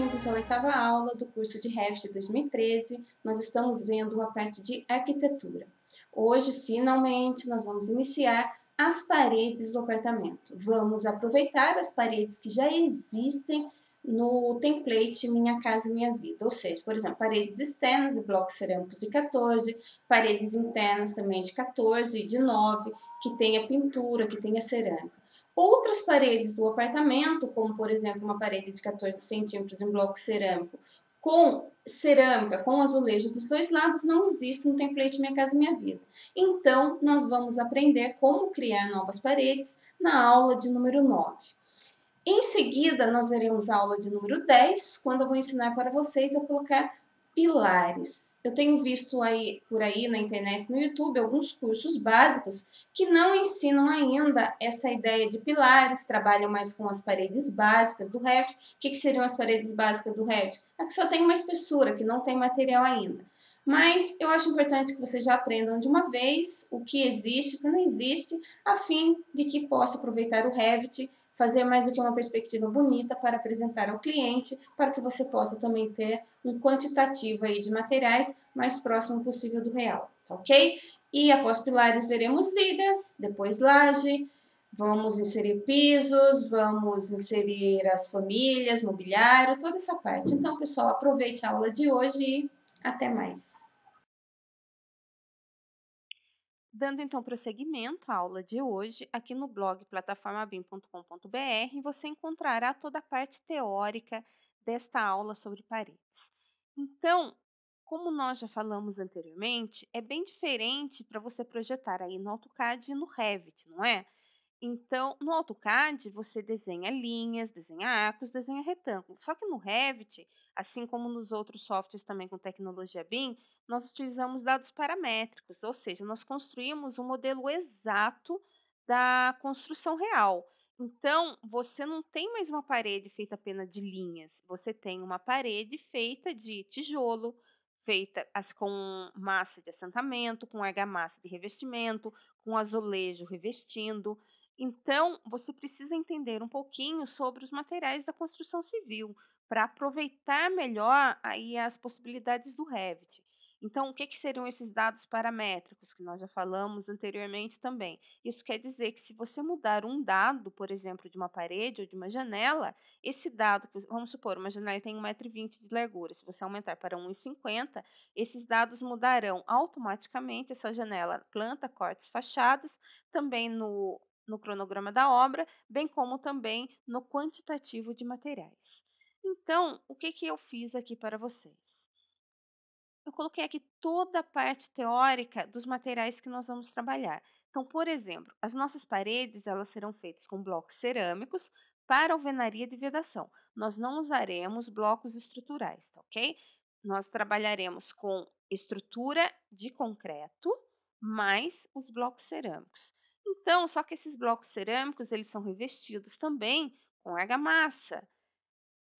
bem-vindos à oitava aula do curso de Revit 2013. Nós estamos vendo a parte de arquitetura. Hoje, finalmente, nós vamos iniciar as paredes do apartamento. Vamos aproveitar as paredes que já existem no template Minha Casa Minha Vida, ou seja, por exemplo, paredes externas de blocos cerâmicos de 14, paredes internas também de 14 e de 9, que tenha pintura, que tenha cerâmica. Outras paredes do apartamento, como por exemplo uma parede de 14 centímetros em bloco cerâmico, com cerâmica, com azulejo dos dois lados, não existe no um template Minha Casa Minha Vida. Então, nós vamos aprender como criar novas paredes na aula de número 9. Em seguida, nós veremos a aula de número 10, quando eu vou ensinar para vocês a colocar pilares. Eu tenho visto aí por aí na internet, no YouTube, alguns cursos básicos que não ensinam ainda essa ideia de pilares, trabalham mais com as paredes básicas do Revit. O que, que seriam as paredes básicas do Revit? A que só tem uma espessura, que não tem material ainda. Mas eu acho importante que vocês já aprendam de uma vez o que existe, o que não existe, a fim de que possa aproveitar o Revit fazer mais do que uma perspectiva bonita para apresentar ao cliente, para que você possa também ter um quantitativo aí de materiais mais próximo possível do real, tá ok? E após pilares veremos vigas, depois laje, vamos inserir pisos, vamos inserir as famílias, mobiliário, toda essa parte. Então, pessoal, aproveite a aula de hoje e até mais. Dando então prosseguimento à aula de hoje, aqui no blog plataformabim.com.br, você encontrará toda a parte teórica desta aula sobre paredes. Então, como nós já falamos anteriormente, é bem diferente para você projetar aí no AutoCAD e no Revit, não é? Então, no AutoCAD, você desenha linhas, desenha arcos, desenha retângulos. Só que no Revit, Assim como nos outros softwares também com tecnologia BIM, nós utilizamos dados paramétricos, ou seja, nós construímos um modelo exato da construção real. Então, você não tem mais uma parede feita apenas de linhas, você tem uma parede feita de tijolo, feita assim, com massa de assentamento, com argamassa de revestimento, com azulejo revestindo. Então, você precisa entender um pouquinho sobre os materiais da construção civil, para aproveitar melhor aí as possibilidades do Revit. Então, o que, que seriam esses dados paramétricos que nós já falamos anteriormente também? Isso quer dizer que se você mudar um dado, por exemplo, de uma parede ou de uma janela, esse dado, vamos supor, uma janela tem 1,20m de largura, se você aumentar para 1,50m, esses dados mudarão automaticamente essa janela, planta, cortes, fachadas, também no, no cronograma da obra, bem como também no quantitativo de materiais. Então, o que, que eu fiz aqui para vocês? Eu coloquei aqui toda a parte teórica dos materiais que nós vamos trabalhar. Então, por exemplo, as nossas paredes elas serão feitas com blocos cerâmicos para alvenaria de vedação. Nós não usaremos blocos estruturais, tá ok? Nós trabalharemos com estrutura de concreto mais os blocos cerâmicos. Então, só que esses blocos cerâmicos eles são revestidos também com argamassa,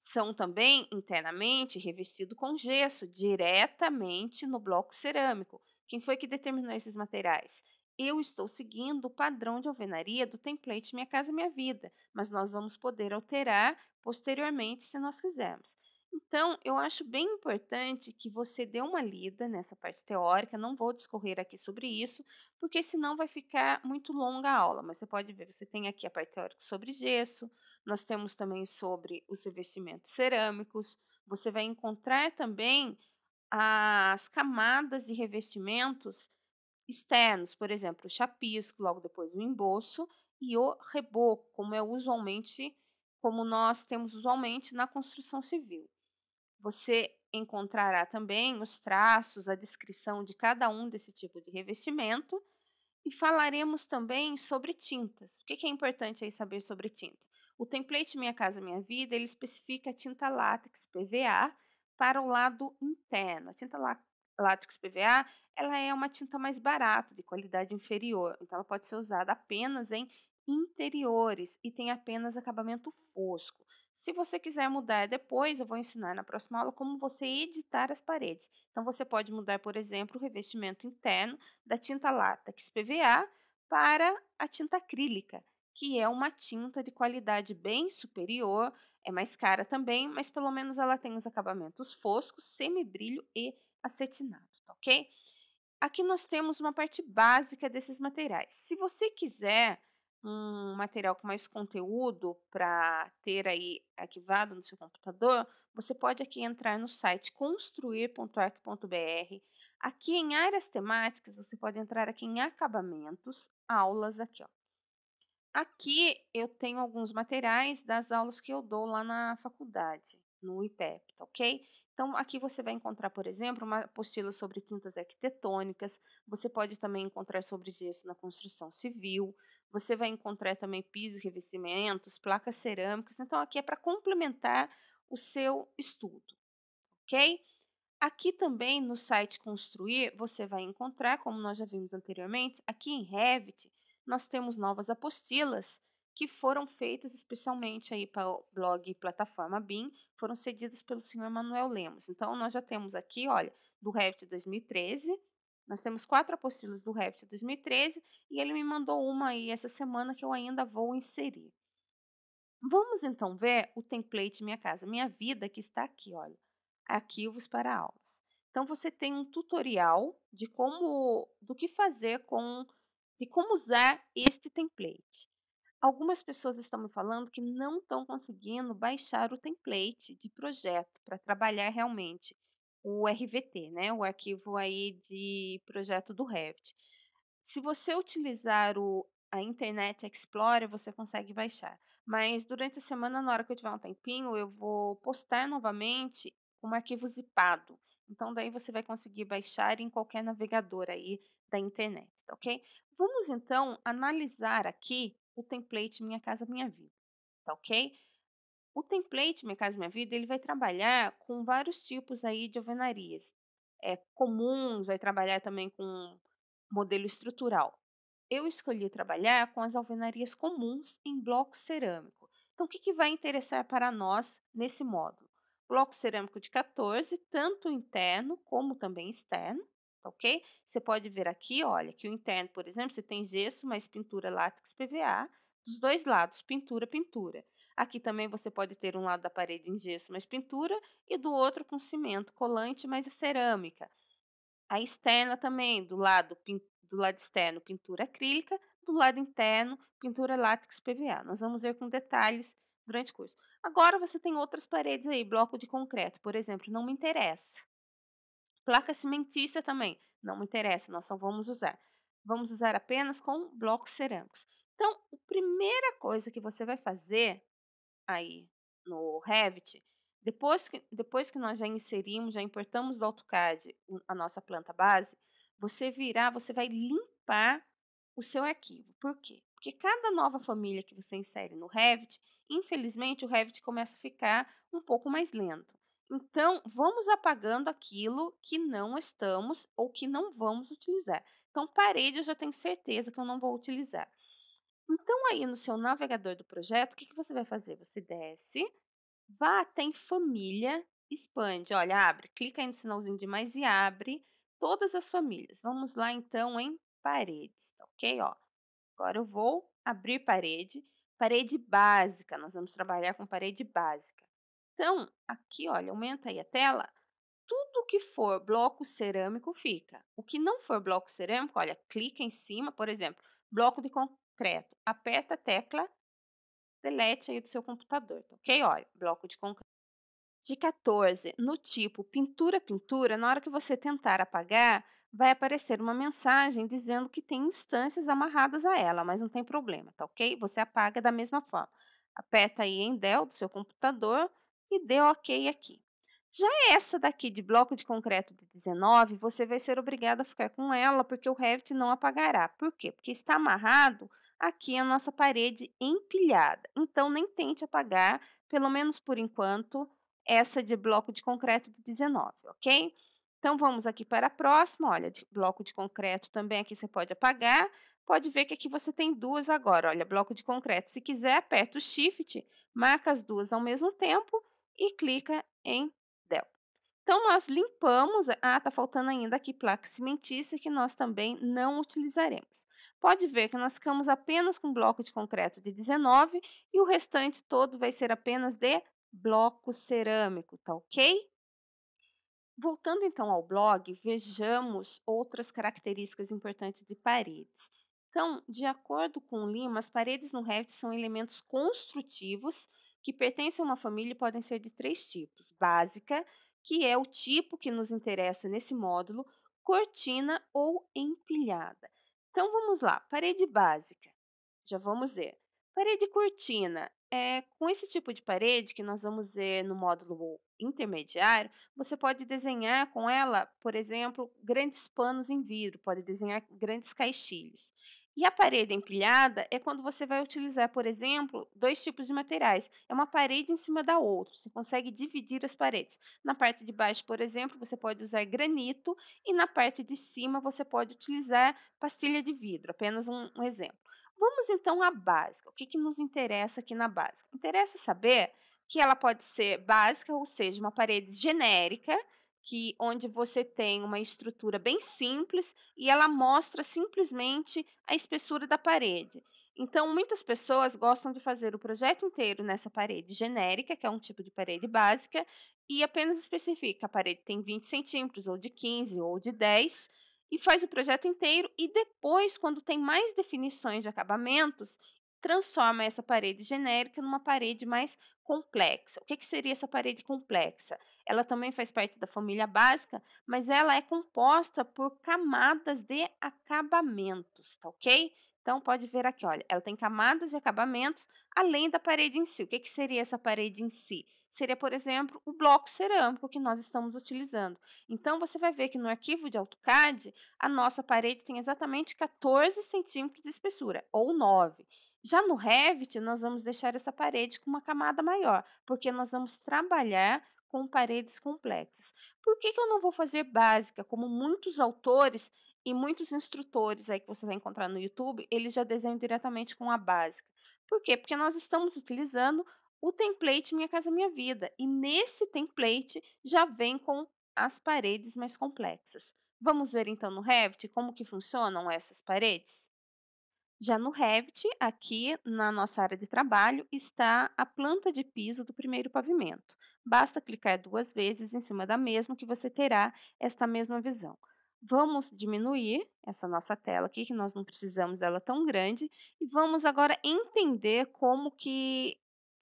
são também internamente revestidos com gesso, diretamente no bloco cerâmico. Quem foi que determinou esses materiais? Eu estou seguindo o padrão de alvenaria do template Minha Casa Minha Vida, mas nós vamos poder alterar posteriormente se nós quisermos. Então, eu acho bem importante que você dê uma lida nessa parte teórica, não vou discorrer aqui sobre isso, porque senão vai ficar muito longa a aula, mas você pode ver, você tem aqui a parte teórica sobre gesso, nós temos também sobre os revestimentos cerâmicos. Você vai encontrar também as camadas de revestimentos externos, por exemplo, o chapisco, logo depois o embolso, e o reboco, como é usualmente, como nós temos usualmente na construção civil. Você encontrará também os traços, a descrição de cada um desse tipo de revestimento e falaremos também sobre tintas. O que é importante aí saber sobre tinta? O template Minha Casa Minha Vida ele especifica a tinta látex PVA para o lado interno. A tinta látex PVA ela é uma tinta mais barata, de qualidade inferior, então ela pode ser usada apenas em interiores e tem apenas acabamento fosco. Se você quiser mudar depois, eu vou ensinar na próxima aula como você editar as paredes. Então, você pode mudar, por exemplo, o revestimento interno da tinta látex PVA para a tinta acrílica que é uma tinta de qualidade bem superior, é mais cara também, mas pelo menos ela tem os acabamentos foscos, semibrilho e acetinado, tá ok? Aqui nós temos uma parte básica desses materiais. Se você quiser um material com mais conteúdo para ter aí arquivado no seu computador, você pode aqui entrar no site construir.arc.br. Aqui em áreas temáticas, você pode entrar aqui em acabamentos, aulas aqui, ó. Aqui eu tenho alguns materiais das aulas que eu dou lá na faculdade, no IPEP, tá ok? Então, aqui você vai encontrar, por exemplo, uma apostila sobre tintas arquitetônicas, você pode também encontrar sobre gesso na construção civil, você vai encontrar também pisos, revestimentos, placas cerâmicas. Então, aqui é para complementar o seu estudo, ok? Aqui também no site Construir, você vai encontrar, como nós já vimos anteriormente, aqui em Revit, nós temos novas apostilas que foram feitas especialmente aí para o blog plataforma BIM, foram cedidas pelo senhor Manuel Lemos. Então nós já temos aqui, olha, do Revit 2013, nós temos quatro apostilas do Revit 2013 e ele me mandou uma aí essa semana que eu ainda vou inserir. Vamos então ver o template Minha Casa Minha Vida que está aqui, olha, arquivos para aulas. Então você tem um tutorial de como do que fazer com de como usar este template. Algumas pessoas estão me falando que não estão conseguindo baixar o template de projeto para trabalhar realmente o RVT, né? O arquivo aí de projeto do Revit. Se você utilizar o, a Internet Explorer, você consegue baixar. Mas durante a semana, na hora que eu tiver um tempinho, eu vou postar novamente um arquivo zipado. Então daí você vai conseguir baixar em qualquer navegador aí da internet ok? Vamos então analisar aqui o template Minha Casa Minha Vida, tá ok? O template Minha Casa Minha Vida ele vai trabalhar com vários tipos aí de alvenarias é, comuns, vai trabalhar também com modelo estrutural. Eu escolhi trabalhar com as alvenarias comuns em bloco cerâmico. Então, o que, que vai interessar para nós nesse módulo? Bloco cerâmico de 14, tanto interno como também externo, Tá ok? Você pode ver aqui, olha, que o interno, por exemplo, você tem gesso, mais pintura látex PVA, dos dois lados, pintura, pintura. Aqui também você pode ter um lado da parede em gesso, mais pintura, e do outro com cimento, colante, mais a cerâmica. A externa também, do lado, do lado externo, pintura acrílica, do lado interno, pintura látex PVA. Nós vamos ver com detalhes durante o curso. Agora você tem outras paredes aí, bloco de concreto, por exemplo, não me interessa placa cimentícia também. Não me interessa, nós só vamos usar. Vamos usar apenas com blocos cerâmicos. Então, a primeira coisa que você vai fazer aí no Revit, depois que, depois que nós já inserimos, já importamos do AutoCAD a nossa planta base, você virá, você vai limpar o seu arquivo. Por quê? Porque cada nova família que você insere no Revit, infelizmente o Revit começa a ficar um pouco mais lento. Então, vamos apagando aquilo que não estamos ou que não vamos utilizar. Então, parede eu já tenho certeza que eu não vou utilizar. Então, aí no seu navegador do projeto, o que, que você vai fazer? Você desce, vá até em família, expande. Olha, abre, clica aí no sinalzinho de mais e abre todas as famílias. Vamos lá, então, em paredes, tá ok? Ó, agora eu vou abrir parede, parede básica. Nós vamos trabalhar com parede básica. Então, aqui, olha, aumenta aí a tela. Tudo que for bloco cerâmico fica. O que não for bloco cerâmico, olha, clica em cima, por exemplo, bloco de concreto. Aperta a tecla delete aí do seu computador, tá ok? Olha, bloco de concreto. de 14. No tipo pintura, pintura, na hora que você tentar apagar, vai aparecer uma mensagem dizendo que tem instâncias amarradas a ela, mas não tem problema, tá ok? Você apaga da mesma forma. Aperta aí em Del do seu computador, e dê OK aqui. Já essa daqui de bloco de concreto de 19, você vai ser obrigado a ficar com ela, porque o Revit não apagará. Por quê? Porque está amarrado aqui a nossa parede empilhada. Então, nem tente apagar, pelo menos por enquanto, essa de bloco de concreto de 19, ok? Então, vamos aqui para a próxima. Olha, de bloco de concreto também aqui você pode apagar. Pode ver que aqui você tem duas agora. Olha, bloco de concreto. Se quiser, aperta o Shift, marca as duas ao mesmo tempo e clica em Del. Então, nós limpamos. Ah, está faltando ainda aqui placa cimentícia, que nós também não utilizaremos. Pode ver que nós ficamos apenas com bloco de concreto de 19 e o restante todo vai ser apenas de bloco cerâmico, tá ok? Voltando então ao blog, vejamos outras características importantes de paredes. Então, de acordo com Lima, as paredes no Revit são elementos construtivos que pertencem a uma família podem ser de três tipos: básica, que é o tipo que nos interessa nesse módulo, cortina ou empilhada. Então vamos lá, parede básica. Já vamos ver. Parede cortina. É, com esse tipo de parede que nós vamos ver no módulo intermediário, você pode desenhar com ela, por exemplo, grandes panos em vidro, pode desenhar grandes caixilhos. E a parede empilhada é quando você vai utilizar, por exemplo, dois tipos de materiais. É uma parede em cima da outra, você consegue dividir as paredes. Na parte de baixo, por exemplo, você pode usar granito e na parte de cima você pode utilizar pastilha de vidro, apenas um, um exemplo. Vamos então à básica. O que, que nos interessa aqui na básica? Interessa saber que ela pode ser básica, ou seja, uma parede genérica, que onde você tem uma estrutura bem simples e ela mostra simplesmente a espessura da parede. Então, muitas pessoas gostam de fazer o projeto inteiro nessa parede genérica, que é um tipo de parede básica, e apenas especifica a parede tem 20 centímetros, ou de 15, ou de 10, e faz o projeto inteiro. E depois, quando tem mais definições de acabamentos, transforma essa parede genérica numa parede mais complexa. O que, que, seria essa parede complexa? Ela também faz parte da família básica, mas ela é composta por camadas de acabamentos, tá ok? Então, pode ver aqui, olha, ela tem camadas de acabamentos além da parede em si. O que, que seria essa parede em si? Seria, por exemplo, o bloco cerâmico que nós estamos utilizando. Então, você vai ver que no arquivo de AutoCAD, a nossa parede tem exatamente 14 centímetros de espessura, ou 9 já no Revit, nós vamos deixar essa parede com uma camada maior, porque nós vamos trabalhar com paredes complexas. Por que, que eu não vou fazer básica, como muitos autores e muitos instrutores aí que você vai encontrar no YouTube, eles já desenham diretamente com a básica. Por quê? Porque nós estamos utilizando o template Minha Casa Minha Vida, e nesse template já vem com as paredes mais complexas. Vamos ver então no Revit como que funcionam essas paredes? Já no Revit, aqui na nossa área de trabalho, está a planta de piso do primeiro pavimento. Basta clicar duas vezes em cima da mesma que você terá esta mesma visão. Vamos diminuir essa nossa tela aqui, que nós não precisamos dela tão grande, e vamos agora entender como que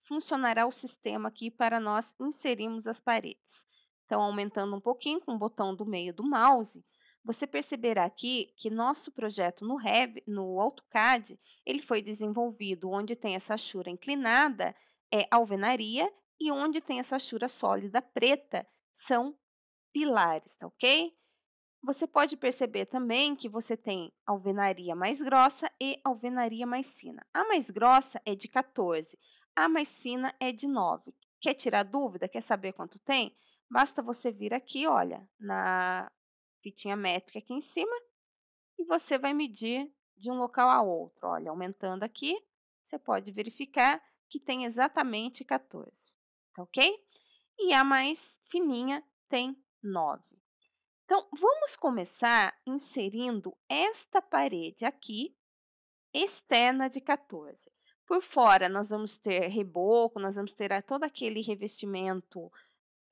funcionará o sistema aqui para nós inserirmos as paredes. Então, aumentando um pouquinho com o botão do meio do mouse, você perceberá aqui que nosso projeto no, Rev, no AutoCAD, ele foi desenvolvido onde tem essa chura inclinada, é alvenaria, e onde tem essa chura sólida preta, são pilares, tá ok? Você pode perceber também que você tem alvenaria mais grossa e alvenaria mais fina. A mais grossa é de 14, a mais fina é de 9. Quer tirar dúvida? Quer saber quanto tem? Basta você vir aqui, olha, na fitinha métrica aqui em cima, e você vai medir de um local a outro. Olha, aumentando aqui, você pode verificar que tem exatamente 14, tá ok? E a mais fininha tem 9. Então, vamos começar inserindo esta parede aqui, externa de 14. Por fora, nós vamos ter reboco, nós vamos ter ah, todo aquele revestimento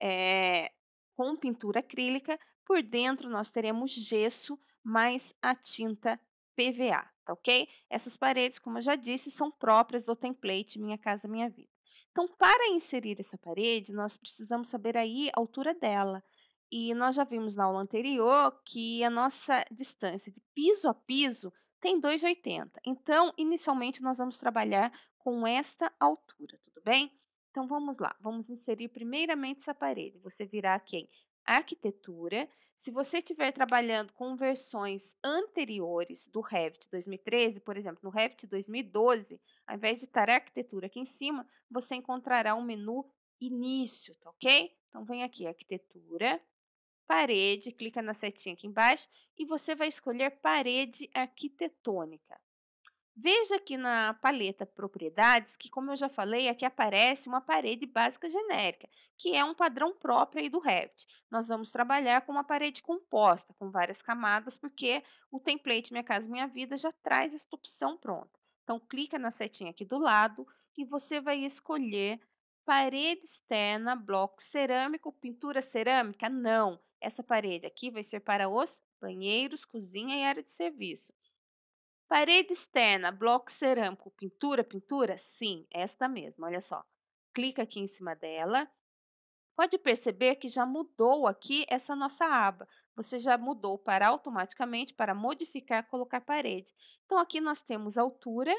é, com pintura acrílica, por dentro, nós teremos gesso mais a tinta PVA, tá ok? Essas paredes, como eu já disse, são próprias do template Minha Casa Minha Vida. Então, para inserir essa parede, nós precisamos saber aí a altura dela. E nós já vimos na aula anterior que a nossa distância de piso a piso tem 2,80. Então, inicialmente, nós vamos trabalhar com esta altura, tudo bem? Então, vamos lá. Vamos inserir primeiramente essa parede. Você virá aqui arquitetura. Se você estiver trabalhando com versões anteriores do Revit 2013, por exemplo, no Revit 2012, ao invés de estar arquitetura aqui em cima, você encontrará um menu início, tá ok? Então, vem aqui, arquitetura, parede, clica na setinha aqui embaixo e você vai escolher parede arquitetônica. Veja aqui na paleta propriedades que, como eu já falei, aqui aparece uma parede básica genérica, que é um padrão próprio aí do Revit. Nós vamos trabalhar com uma parede composta, com várias camadas, porque o template Minha Casa Minha Vida já traz esta opção pronta. Então, clica na setinha aqui do lado e você vai escolher parede externa, bloco cerâmico, pintura cerâmica? Não, essa parede aqui vai ser para os banheiros, cozinha e área de serviço. Parede externa, bloco cerâmico, pintura, pintura? Sim, esta mesma, olha só. Clica aqui em cima dela. Pode perceber que já mudou aqui essa nossa aba. Você já mudou para automaticamente, para modificar, colocar parede. Então, aqui nós temos altura,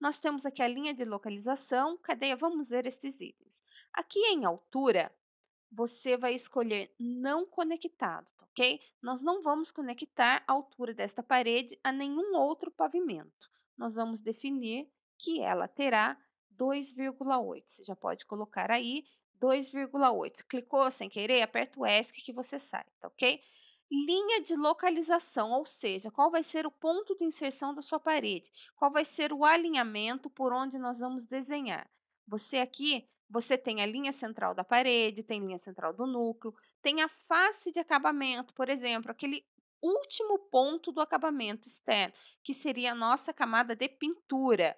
nós temos aqui a linha de localização, cadeia, vamos ver esses itens. Aqui em altura, você vai escolher não conectado ok? Nós não vamos conectar a altura desta parede a nenhum outro pavimento. Nós vamos definir que ela terá 2,8. Você já pode colocar aí 2,8. Clicou sem querer, aperta o ESC que você sai, tá ok? Linha de localização, ou seja, qual vai ser o ponto de inserção da sua parede, qual vai ser o alinhamento por onde nós vamos desenhar. Você aqui, você tem a linha central da parede, tem linha central do núcleo, tem a face de acabamento, por exemplo, aquele último ponto do acabamento externo, que seria a nossa camada de pintura.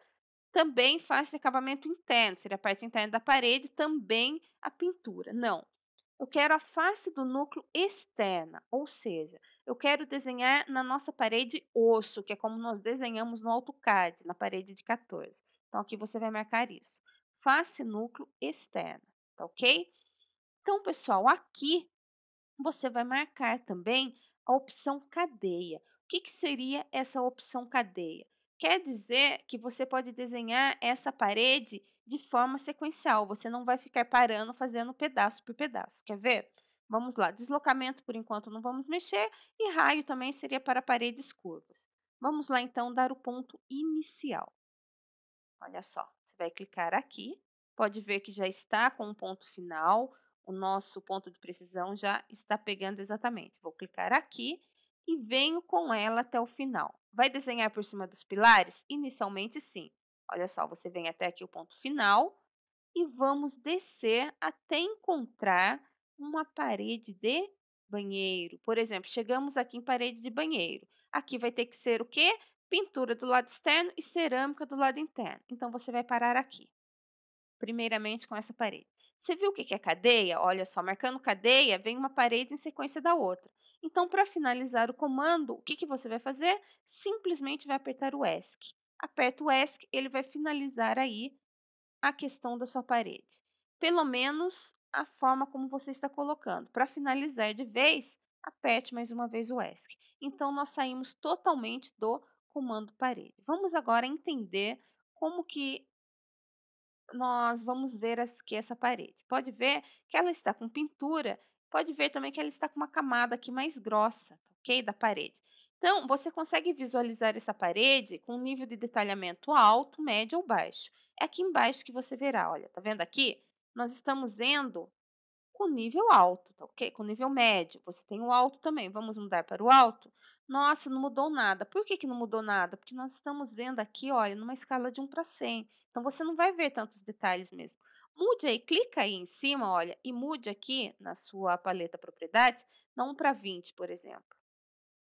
Também face de acabamento interno, seria a parte interna da parede, também a pintura. Não. Eu quero a face do núcleo externa, ou seja, eu quero desenhar na nossa parede osso, que é como nós desenhamos no AutoCAD, na parede de 14. Então, aqui você vai marcar isso. Face núcleo externa, tá ok? Então, pessoal, aqui você vai marcar também a opção cadeia. O que, que seria essa opção cadeia? Quer dizer que você pode desenhar essa parede de forma sequencial, você não vai ficar parando fazendo pedaço por pedaço. Quer ver? Vamos lá, deslocamento por enquanto não vamos mexer e raio também seria para paredes curvas. Vamos lá então dar o ponto inicial. Olha só, você vai clicar aqui, pode ver que já está com o um ponto final, o nosso ponto de precisão já está pegando exatamente. Vou clicar aqui e venho com ela até o final. Vai desenhar por cima dos pilares? Inicialmente, sim. Olha só, você vem até aqui o ponto final e vamos descer até encontrar uma parede de banheiro. Por exemplo, chegamos aqui em parede de banheiro. Aqui vai ter que ser o quê? Pintura do lado externo e cerâmica do lado interno. Então, você vai parar aqui, primeiramente com essa parede. Você viu o que é cadeia? Olha só, marcando cadeia, vem uma parede em sequência da outra. Então, para finalizar o comando, o que, que você vai fazer? Simplesmente vai apertar o ESC. Aperta o ESC, ele vai finalizar aí a questão da sua parede. Pelo menos a forma como você está colocando. Para finalizar de vez, aperte mais uma vez o ESC. Então, nós saímos totalmente do comando parede. Vamos agora entender como que nós vamos ver aqui essa parede. Pode ver que ela está com pintura, pode ver também que ela está com uma camada aqui mais grossa, tá ok? Da parede. Então, você consegue visualizar essa parede com um nível de detalhamento alto, médio ou baixo. É aqui embaixo que você verá, olha, tá vendo aqui? Nós estamos vendo com nível alto, tá ok? Com nível médio. Você tem o alto também. Vamos mudar para o alto? Nossa, não mudou nada. Por que, que não mudou nada? Porque nós estamos vendo aqui, olha, numa escala de 1 para 100. Então, você não vai ver tantos detalhes mesmo. Mude aí, clica aí em cima, olha, e mude aqui na sua paleta propriedades, não 1 para 20, por exemplo.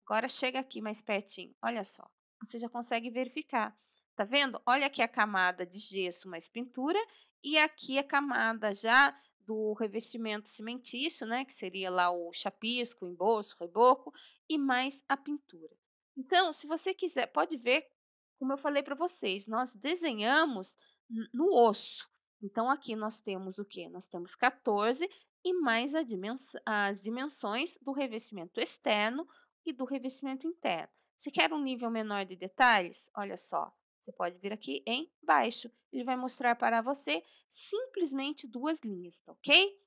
Agora chega aqui mais pertinho, olha só. Você já consegue verificar. Tá vendo? Olha aqui a camada de gesso mais pintura e aqui a camada já do revestimento cimentício, né, que seria lá o chapisco, embolso, reboco, e mais a pintura. Então, se você quiser, pode ver, como eu falei para vocês, nós desenhamos no osso. Então, aqui nós temos o que? Nós temos 14 e mais dimens as dimensões do revestimento externo e do revestimento interno. Se hum. quer um nível menor de detalhes, olha só, você pode vir aqui em baixo. Ele vai mostrar para você simplesmente duas linhas, tá ok?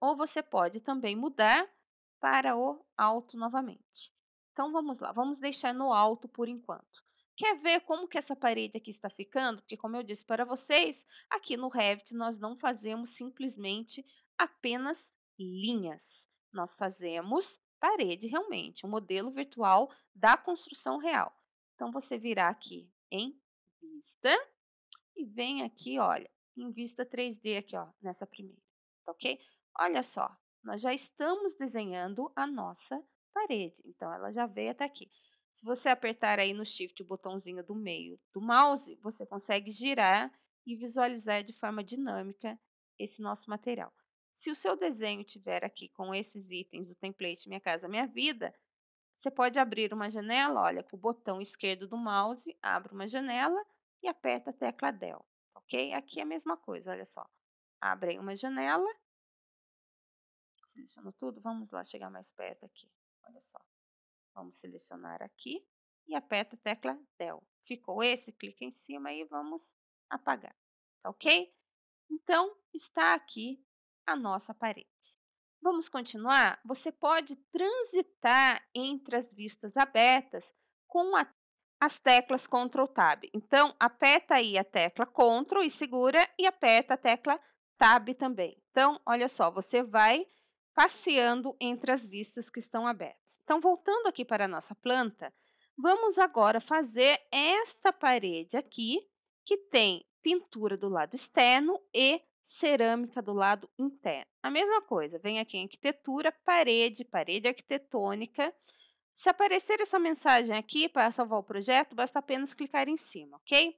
Ou você pode também mudar para o alto novamente. Então vamos lá, vamos deixar no alto por enquanto. Quer ver como que essa parede aqui está ficando? Porque como eu disse para vocês, aqui no Revit nós não fazemos simplesmente apenas linhas. Nós fazemos parede realmente, um modelo virtual da construção real. Então você virá aqui em vista e vem aqui, olha, em vista 3D aqui, ó, nessa primeira, tá ok? Olha só, nós já estamos desenhando a nossa parede. Então, ela já veio até aqui. Se você apertar aí no shift o botãozinho do meio do mouse, você consegue girar e visualizar de forma dinâmica esse nosso material. Se o seu desenho tiver aqui com esses itens do template Minha Casa Minha Vida, você pode abrir uma janela, olha, com o botão esquerdo do mouse, abre uma janela e aperta a tecla Del, ok? Aqui é a mesma coisa, olha só. Abre uma janela Selecionou tudo? Vamos lá chegar mais perto aqui. Olha só. Vamos selecionar aqui e aperta a tecla del. Ficou esse? Clica em cima e vamos apagar. Tá ok? Então, está aqui a nossa parede. Vamos continuar? Você pode transitar entre as vistas abertas com a, as teclas Ctrl Tab. Então, aperta aí a tecla Ctrl e segura e aperta a tecla Tab também. Então, olha só, você vai passeando entre as vistas que estão abertas. Então, voltando aqui para a nossa planta, vamos agora fazer esta parede aqui, que tem pintura do lado externo e cerâmica do lado interno. A mesma coisa, vem aqui em arquitetura, parede, parede arquitetônica. Se aparecer essa mensagem aqui para salvar o projeto, basta apenas clicar em cima, ok?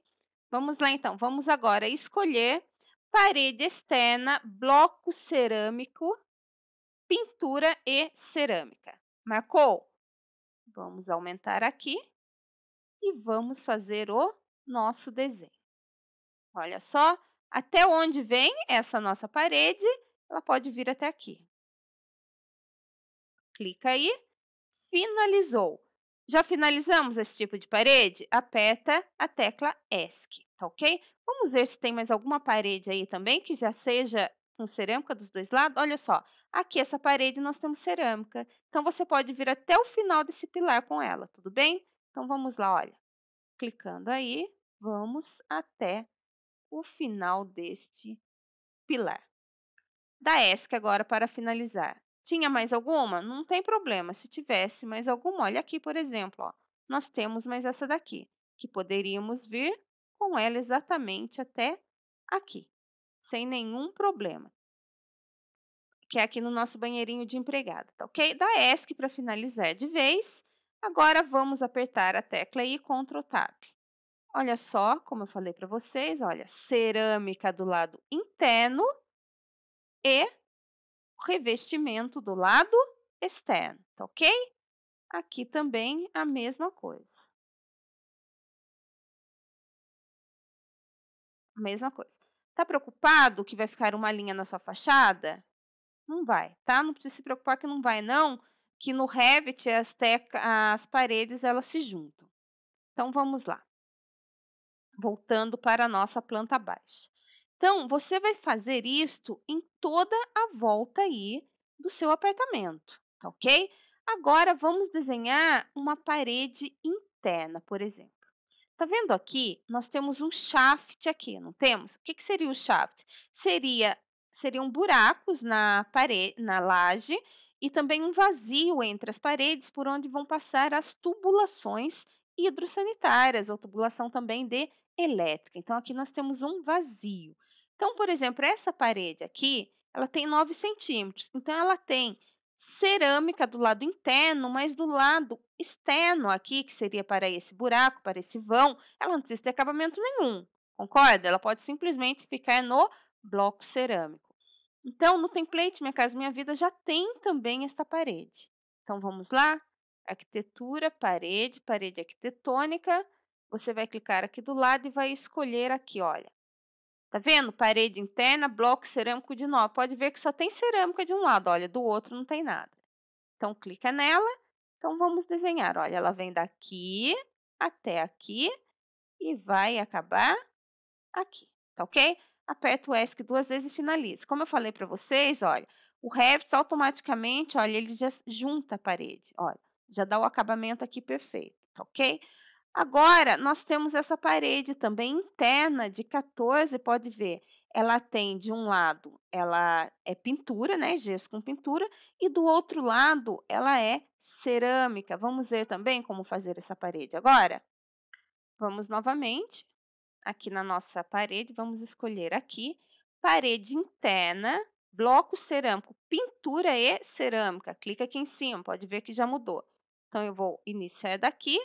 Vamos lá então, vamos agora escolher parede externa, bloco cerâmico pintura e cerâmica. Marcou? Vamos aumentar aqui e vamos fazer o nosso desenho. Olha só, até onde vem essa nossa parede, ela pode vir até aqui. Clica aí, finalizou. Já finalizamos esse tipo de parede? Aperta a tecla ESC, tá ok? Vamos ver se tem mais alguma parede aí também que já seja com cerâmica dos dois lados. Olha só, Aqui, essa parede, nós temos cerâmica. Então, você pode vir até o final desse pilar com ela, tudo bem? Então, vamos lá, olha. Clicando aí, vamos até o final deste pilar. Da ESC agora para finalizar. Tinha mais alguma? Não tem problema. Se tivesse mais alguma, olha aqui, por exemplo, ó, nós temos mais essa daqui, que poderíamos vir com ela exatamente até aqui, sem nenhum problema que é aqui no nosso banheirinho de empregada, tá ok? Da ESC para finalizar de vez. Agora vamos apertar a tecla e Ctrl Tab. Olha só, como eu falei para vocês, olha, cerâmica do lado interno e revestimento do lado externo, tá ok? Aqui também a mesma coisa. mesma coisa. Tá preocupado que vai ficar uma linha na sua fachada? Não vai, tá? Não precisa se preocupar que não vai, não, que no Revit as, teca, as paredes elas se juntam. Então, vamos lá. Voltando para a nossa planta baixa. Então, você vai fazer isto em toda a volta aí do seu apartamento, tá ok? Agora, vamos desenhar uma parede interna, por exemplo. Tá vendo aqui? Nós temos um shaft aqui, não temos? O que, que seria o shaft? Seria seriam buracos na parede, na laje e também um vazio entre as paredes por onde vão passar as tubulações hidrossanitárias ou tubulação também de elétrica. Então aqui nós temos um vazio. Então, por exemplo, essa parede aqui, ela tem 9 centímetros. Então ela tem cerâmica do lado interno, mas do lado externo aqui, que seria para esse buraco, para esse vão, ela não precisa ter acabamento nenhum. Concorda? Ela pode simplesmente ficar no bloco cerâmico. Então, no template Minha Casa Minha Vida já tem também esta parede. Então, vamos lá? Arquitetura, parede, parede arquitetônica. Você vai clicar aqui do lado e vai escolher aqui, olha. Tá vendo? Parede interna, bloco cerâmico de nó. Pode ver que só tem cerâmica de um lado, olha, do outro não tem nada. Então, clica nela. Então, vamos desenhar. Olha, ela vem daqui até aqui e vai acabar aqui, tá ok? aperta o ESC duas vezes e finaliza. Como eu falei para vocês, olha, o Revit automaticamente, olha, ele já junta a parede, olha, já dá o acabamento aqui perfeito, tá ok? Agora, nós temos essa parede também interna de 14, pode ver, ela tem de um lado, ela é pintura, né, gesso com pintura, e do outro lado, ela é cerâmica. Vamos ver também como fazer essa parede agora? Vamos novamente aqui na nossa parede, vamos escolher aqui, parede interna, bloco cerâmico, pintura e cerâmica. Clica aqui em cima, pode ver que já mudou. Então, eu vou iniciar daqui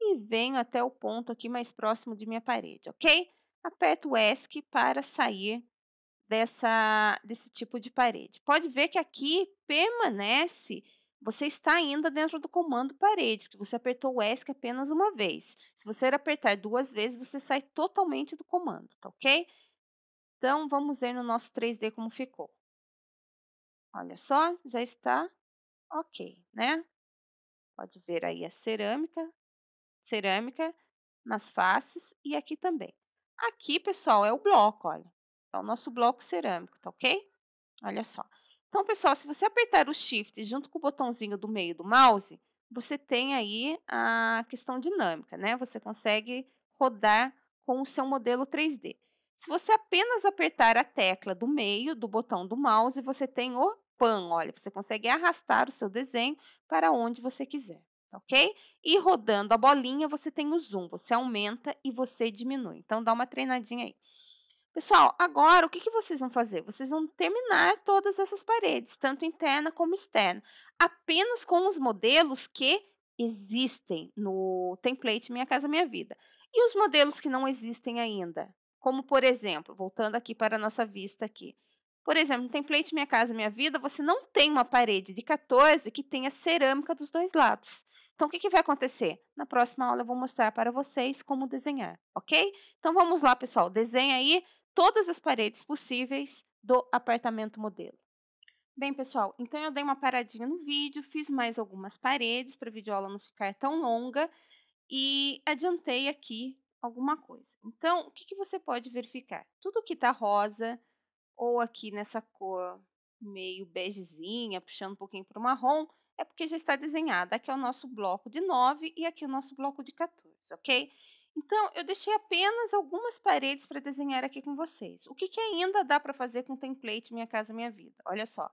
e venho até o ponto aqui mais próximo de minha parede, ok? Aperto o ESC para sair dessa, desse tipo de parede. Pode ver que aqui permanece você está ainda dentro do comando parede, que você apertou o ESC apenas uma vez. Se você apertar duas vezes, você sai totalmente do comando, tá ok? Então, vamos ver no nosso 3D como ficou. Olha só, já está ok, né? Pode ver aí a cerâmica, cerâmica nas faces e aqui também. Aqui, pessoal, é o bloco, olha. É o nosso bloco cerâmico, tá ok? Olha só. Então, pessoal, se você apertar o Shift junto com o botãozinho do meio do mouse, você tem aí a questão dinâmica, né? Você consegue rodar com o seu modelo 3D. Se você apenas apertar a tecla do meio do botão do mouse, você tem o pan, olha, você consegue arrastar o seu desenho para onde você quiser, tá ok? E rodando a bolinha, você tem o zoom, você aumenta e você diminui. Então, dá uma treinadinha aí. Pessoal, agora o que, que vocês vão fazer? Vocês vão terminar todas essas paredes, tanto interna como externa, apenas com os modelos que existem no template Minha Casa Minha Vida. E os modelos que não existem ainda, como por exemplo, voltando aqui para a nossa vista aqui. Por exemplo, no template Minha Casa Minha Vida, você não tem uma parede de 14 que tenha cerâmica dos dois lados. Então, o que, que vai acontecer? Na próxima aula eu vou mostrar para vocês como desenhar, ok? Então, vamos lá, pessoal. Desenha aí todas as paredes possíveis do apartamento modelo. Bem, pessoal, então eu dei uma paradinha no vídeo, fiz mais algumas paredes para a videoaula não ficar tão longa e adiantei aqui alguma coisa. Então, o que, que você pode verificar? Tudo que está rosa ou aqui nessa cor meio begezinha, puxando um pouquinho para o marrom, é porque já está desenhada. Aqui é o nosso bloco de 9 e aqui é o nosso bloco de 14, ok? Então, eu deixei apenas algumas paredes para desenhar aqui com vocês. O que, que ainda dá para fazer com o template Minha Casa Minha Vida? Olha só,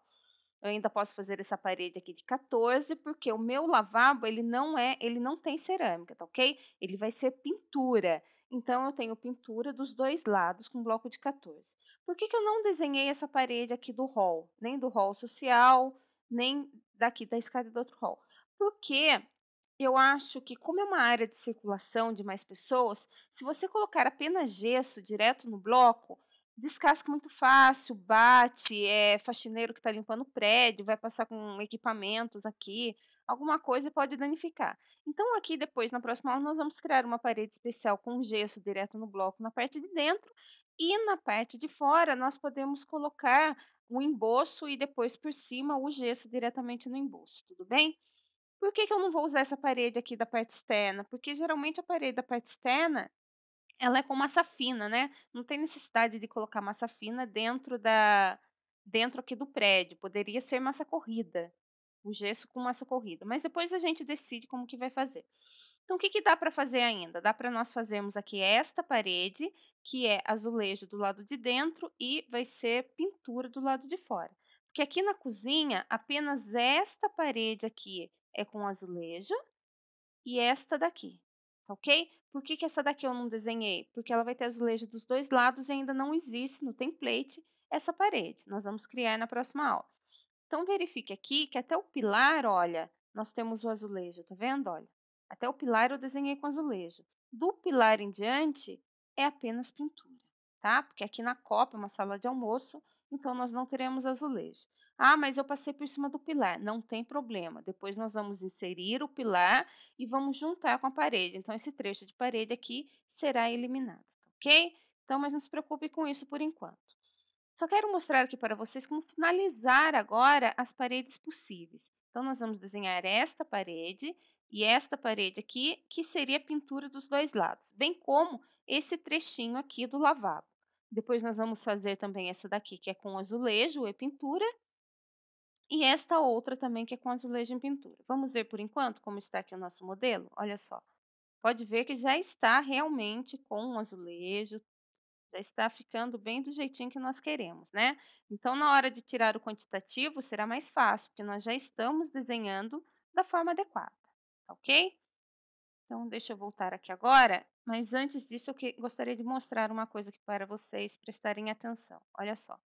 eu ainda posso fazer essa parede aqui de 14, porque o meu lavabo, ele não é, ele não tem cerâmica, tá ok? Ele vai ser pintura. Então, eu tenho pintura dos dois lados com bloco de 14. Por que, que eu não desenhei essa parede aqui do hall? Nem do hall social, nem daqui da escada do outro hall. Porque eu acho que, como é uma área de circulação de mais pessoas, se você colocar apenas gesso direto no bloco, descasca muito fácil, bate, é faxineiro que está limpando o prédio, vai passar com equipamentos aqui, alguma coisa pode danificar. Então, aqui depois, na próxima aula, nós vamos criar uma parede especial com gesso direto no bloco na parte de dentro e na parte de fora nós podemos colocar o um embolso e depois por cima o gesso diretamente no embolso, tudo bem? Por que, que eu não vou usar essa parede aqui da parte externa? Porque geralmente a parede da parte externa ela é com massa fina, né? Não tem necessidade de colocar massa fina dentro da dentro aqui do prédio. Poderia ser massa corrida, o gesso com massa corrida. Mas depois a gente decide como que vai fazer. Então, o que, que dá para fazer ainda? Dá para nós fazermos aqui esta parede, que é azulejo do lado de dentro e vai ser pintura do lado de fora. Porque aqui na cozinha, apenas esta parede aqui é com azulejo e esta daqui, tá ok? Por que, que essa daqui eu não desenhei? Porque ela vai ter azulejo dos dois lados e ainda não existe no template essa parede. Nós vamos criar na próxima aula. Então, verifique aqui que até o pilar, olha, nós temos o azulejo, tá vendo? Olha, até o pilar eu desenhei com azulejo. Do pilar em diante, é apenas pintura, tá? Porque aqui na copa, uma sala de almoço, então nós não teremos azulejo. Ah, mas eu passei por cima do pilar. Não tem problema. Depois nós vamos inserir o pilar e vamos juntar com a parede. Então, esse trecho de parede aqui será eliminado, ok? Então, mas não se preocupe com isso por enquanto. Só quero mostrar aqui para vocês como finalizar agora as paredes possíveis. Então, nós vamos desenhar esta parede e esta parede aqui, que seria a pintura dos dois lados, bem como esse trechinho aqui do lavabo. Depois nós vamos fazer também essa daqui, que é com azulejo e pintura. E esta outra também, que é com azulejo e pintura. Vamos ver por enquanto como está aqui o nosso modelo? Olha só. Pode ver que já está realmente com azulejo, já está ficando bem do jeitinho que nós queremos, né? Então, na hora de tirar o quantitativo, será mais fácil, porque nós já estamos desenhando da forma adequada, tá ok? Então, deixa eu voltar aqui agora. Mas antes disso, eu que, gostaria de mostrar uma coisa aqui para vocês prestarem atenção. Olha só.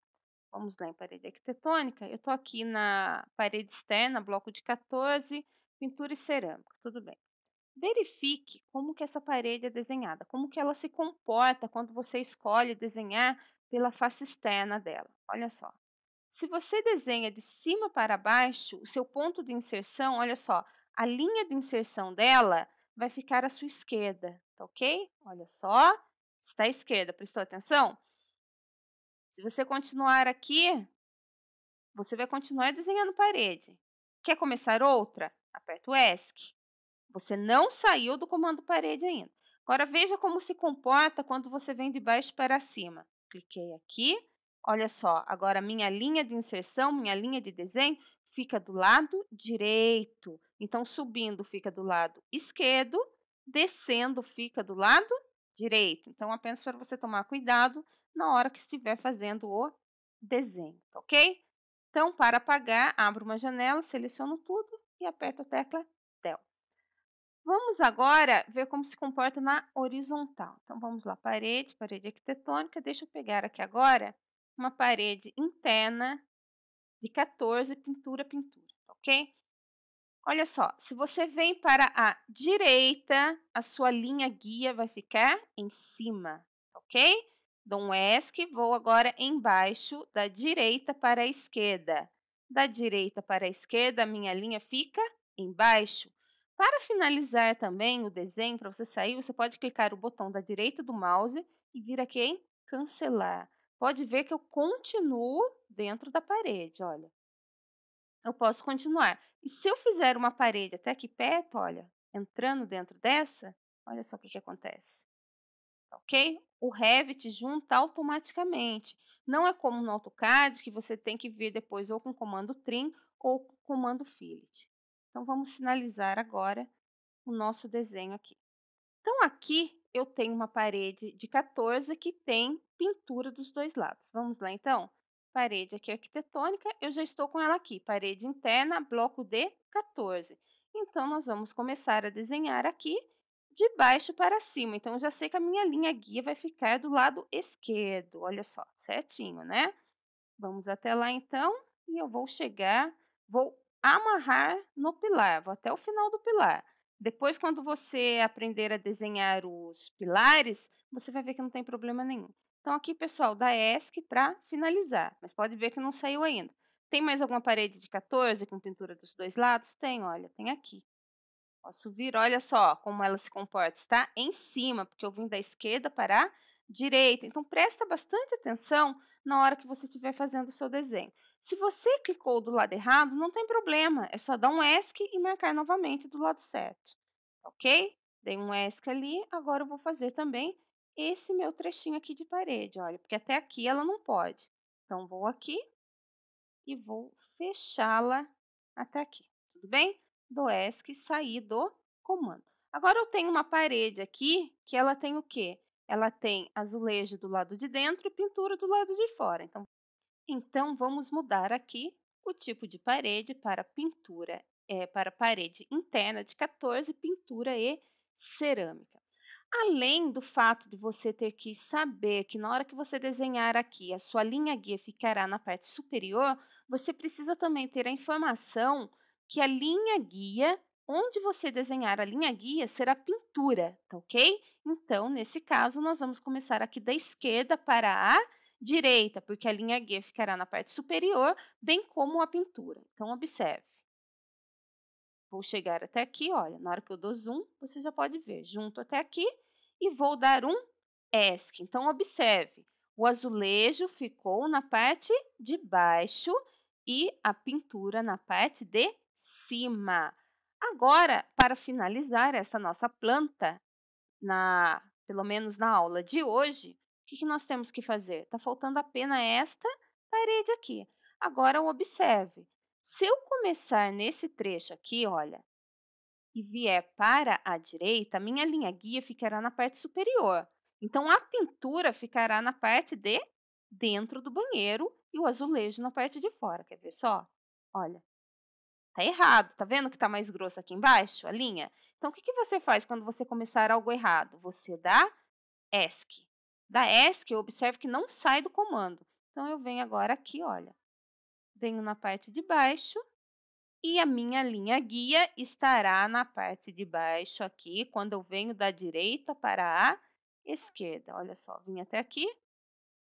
Vamos lá em parede arquitetônica. Eu estou aqui na parede externa, bloco de 14, pintura e cerâmica. Tudo bem. Verifique como que essa parede é desenhada, como que ela se comporta quando você escolhe desenhar pela face externa dela. Olha só. Se você desenha de cima para baixo, o seu ponto de inserção, olha só, a linha de inserção dela vai ficar à sua esquerda, tá ok? Olha só, está à esquerda, prestou atenção? Se você continuar aqui, você vai continuar desenhando parede. Quer começar outra? Aperta o ESC. Você não saiu do comando parede ainda. Agora veja como se comporta quando você vem de baixo para cima. Cliquei aqui, olha só, agora minha linha de inserção, minha linha de desenho fica do lado direito. Então, subindo fica do lado esquerdo, descendo fica do lado direito. Então, apenas para você tomar cuidado na hora que estiver fazendo o desenho, tá ok? Então, para apagar, abro uma janela, seleciono tudo e aperto a tecla Del. Vamos agora ver como se comporta na horizontal. Então, vamos lá, parede, parede arquitetônica. Deixa eu pegar aqui agora uma parede interna de 14 pintura pintura, tá ok? Olha só, se você vem para a direita, a sua linha guia vai ficar em cima, tá ok? Dou um ESC, vou agora embaixo, da direita para a esquerda. Da direita para a esquerda, a minha linha fica embaixo. Para finalizar também o desenho, para você sair, você pode clicar o botão da direita do mouse e vir aqui em cancelar pode ver que eu continuo dentro da parede, olha. Eu posso continuar. E se eu fizer uma parede até aqui perto, olha, entrando dentro dessa, olha só o que, que acontece. Tá ok? O Revit junta automaticamente. Não é como no AutoCAD, que você tem que vir depois ou com o comando trim ou com o comando fillet. Então, vamos sinalizar agora o nosso desenho aqui. Então, aqui eu tenho uma parede de 14 que tem pintura dos dois lados. Vamos lá, então? Parede aqui arquitetônica, eu já estou com ela aqui. Parede interna, bloco D, 14. Então, nós vamos começar a desenhar aqui de baixo para cima. Então, eu já sei que a minha linha guia vai ficar do lado esquerdo. Olha só, certinho, né? Vamos até lá, então, e eu vou chegar, vou amarrar no pilar, vou até o final do pilar. Depois, quando você aprender a desenhar os pilares, você vai ver que não tem problema nenhum. Então, aqui, pessoal, da ESC para finalizar, mas pode ver que não saiu ainda. Tem mais alguma parede de 14 com pintura dos dois lados? Tem, olha, tem aqui. Posso vir, olha só como ela se comporta, está em cima, porque eu vim da esquerda para a direita. Então, presta bastante atenção na hora que você estiver fazendo o seu desenho. Se você clicou do lado errado, não tem problema, é só dar um ESC e marcar novamente do lado certo, ok? Dei um ESC ali, agora eu vou fazer também esse meu trechinho aqui de parede, olha, porque até aqui ela não pode. Então, vou aqui e vou fechá-la até aqui, tudo bem? Do ESC, sair do comando. Agora, eu tenho uma parede aqui que ela tem o quê? Ela tem azulejo do lado de dentro e pintura do lado de fora. Então, então vamos mudar aqui o tipo de parede para pintura, é, para parede interna de 14, pintura e cerâmica. Além do fato de você ter que saber que na hora que você desenhar aqui, a sua linha guia ficará na parte superior, você precisa também ter a informação que a linha guia, onde você desenhar a linha guia, será pintura, tá ok? Então, nesse caso, nós vamos começar aqui da esquerda para a direita, porque a linha guia ficará na parte superior, bem como a pintura. Então, observe. Vou chegar até aqui, olha, na hora que eu dou zoom, você já pode ver, junto até aqui e vou dar um ESC. Então, observe, o azulejo ficou na parte de baixo e a pintura na parte de cima. Agora, para finalizar essa nossa planta, na, pelo menos na aula de hoje, o que, que nós temos que fazer? Está faltando apenas esta parede aqui. Agora, observe, se eu começar nesse trecho aqui, olha, e vier para a direita, minha linha guia ficará na parte superior. Então, a pintura ficará na parte de dentro do banheiro e o azulejo na parte de fora. Quer ver só? Olha, tá errado. Tá vendo que tá mais grosso aqui embaixo a linha? Então, o que, que você faz quando você começar algo errado? Você dá ESC. Da ESC, eu observo que não sai do comando. Então, eu venho agora aqui, olha, venho na parte de baixo e a minha linha guia estará na parte de baixo aqui, quando eu venho da direita para a esquerda. Olha só, vim até aqui,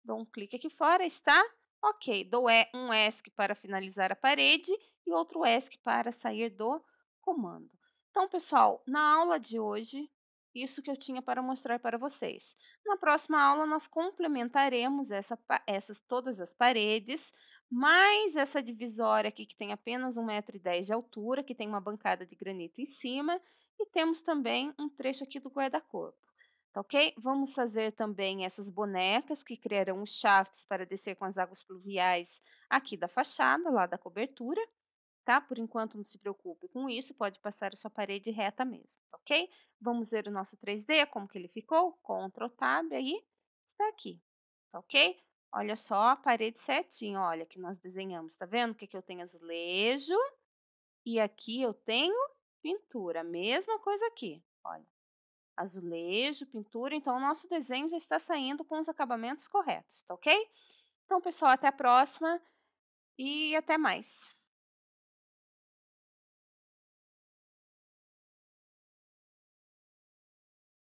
dou um clique aqui fora, está ok. Dou um ESC para finalizar a parede e outro ESC para sair do comando. Então, pessoal, na aula de hoje, isso que eu tinha para mostrar para vocês. Na próxima aula, nós complementaremos essa, essas, todas as paredes mais essa divisória aqui que tem apenas 1,10m de altura, que tem uma bancada de granito em cima, e temos também um trecho aqui do guarda-corpo, tá ok? Vamos fazer também essas bonecas que criarão os shafts para descer com as águas pluviais aqui da fachada, lá da cobertura, tá? Por enquanto não se preocupe com isso, pode passar a sua parede reta mesmo, tá ok? Vamos ver o nosso 3D, como que ele ficou, Ctrl Tab aí, está aqui, tá ok? Olha só a parede certinho, olha, que nós desenhamos. Tá vendo que aqui eu tenho azulejo e aqui eu tenho pintura. Mesma coisa aqui, olha. Azulejo, pintura. Então, o nosso desenho já está saindo com os acabamentos corretos, tá ok? Então, pessoal, até a próxima e até mais.